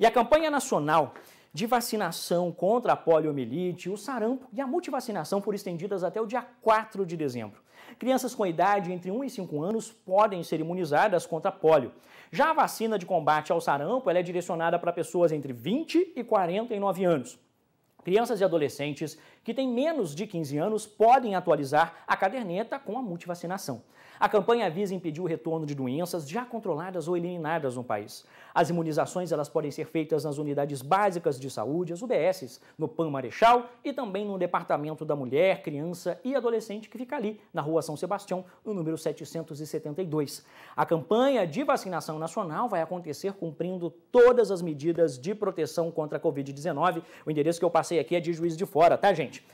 E a campanha nacional de vacinação contra a poliomielite, o sarampo e a multivacinação foram estendidas até o dia 4 de dezembro. Crianças com idade entre 1 e 5 anos podem ser imunizadas contra polio. Já a vacina de combate ao sarampo é direcionada para pessoas entre 20 e 49 anos. Crianças e adolescentes que têm menos de 15 anos podem atualizar a caderneta com a multivacinação. A campanha visa impedir o retorno de doenças já controladas ou eliminadas no país. As imunizações elas podem ser feitas nas unidades básicas de saúde, as UBSs, no PAN Marechal e também no Departamento da Mulher, Criança e Adolescente que fica ali na Rua São Sebastião, no número 772. A campanha de vacinação nacional vai acontecer cumprindo todas as medidas de proteção contra a Covid-19. O endereço que eu passei passei aqui é de juiz de fora, tá, gente?